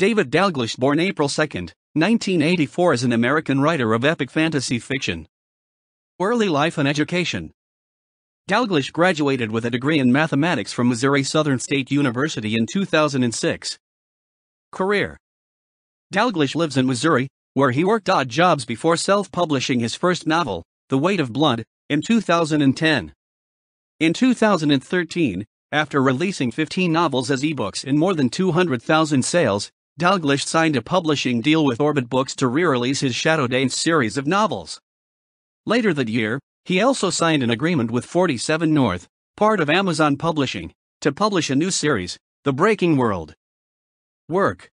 David Dalglish, born April 2, 1984, is an American writer of epic fantasy fiction. Early life and education. Dalglish graduated with a degree in mathematics from Missouri Southern State University in 2006. Career Dalglish lives in Missouri, where he worked odd jobs before self publishing his first novel, The Weight of Blood, in 2010. In 2013, after releasing 15 novels as ebooks in more than 200,000 sales, Dalglish signed a publishing deal with Orbit Books to re-release his Shadowdane series of novels. Later that year, he also signed an agreement with 47 North, part of Amazon Publishing, to publish a new series, The Breaking World. Work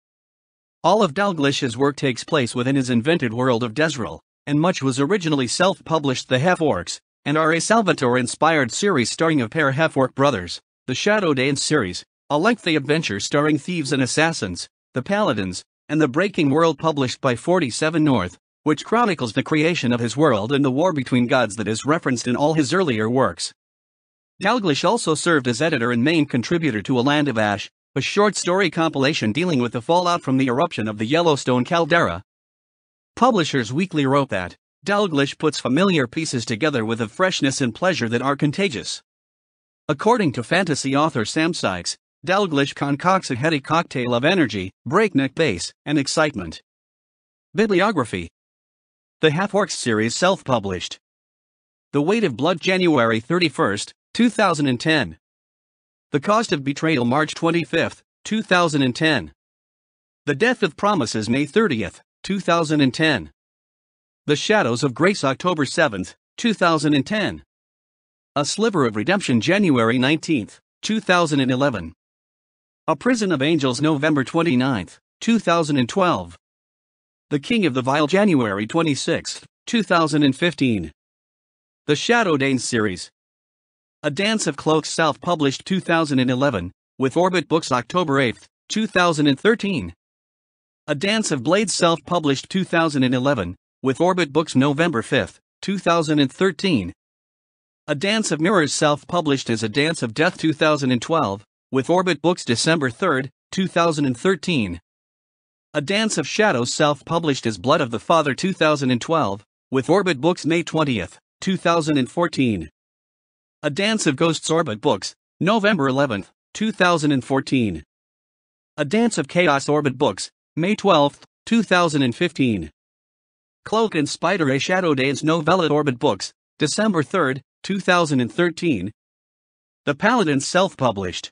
All of Dalglish's work takes place within his invented world of Desrel, and much was originally self-published The Half-Orcs, and are a Salvatore-inspired series starring a pair Half-Orc brothers, the Shadowdane series, a lengthy adventure starring thieves and assassins, the Paladins, and The Breaking World published by 47 North, which chronicles the creation of his world and the war between gods that is referenced in all his earlier works. Dalglish also served as editor and main contributor to A Land of Ash, a short story compilation dealing with the fallout from the eruption of the Yellowstone caldera. Publishers Weekly wrote that Dalglish puts familiar pieces together with a freshness and pleasure that are contagious. According to fantasy author Sam Sykes, Dalglish concocts a heady cocktail of energy, breakneck pace, and excitement. Bibliography The Half-Orcs series self-published. The Weight of Blood January 31, 2010. The Cost of Betrayal March 25, 2010. The Death of Promises May 30, 2010. The Shadows of Grace October 7, 2010. A Sliver of Redemption January 19, 2011. A Prison of Angels, November 29, 2012. The King of the Vile, January 26, 2015. The Shadow Danes series. A Dance of Cloaks, self published 2011, with Orbit Books, October 8, 2013. A Dance of Blades, self published 2011, with Orbit Books, November 5, 2013. A Dance of Mirrors, self published as A Dance of Death 2012, with Orbit Books December 3, 2013. A Dance of Shadows self published as Blood of the Father 2012, with Orbit Books May 20, 2014. A Dance of Ghosts Orbit Books, November 11, 2014. A Dance of Chaos Orbit Books, May 12, 2015. Cloak and Spider A Shadow Dance Novella Orbit Books, December 3, 2013. The Paladin self published.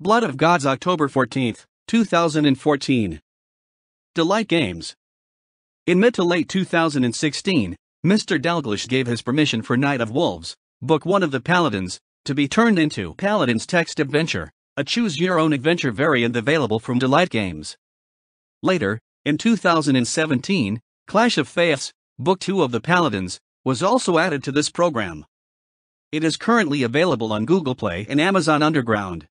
Blood of Gods October 14, 2014. Delight Games. In mid to late 2016, Mr. Dalglish gave his permission for Knight of Wolves, Book 1 of the Paladins, to be turned into Paladin's Text Adventure, a choose your own adventure variant available from Delight Games. Later, in 2017, Clash of Faiths, Book 2 of the Paladins, was also added to this program. It is currently available on Google Play and Amazon Underground.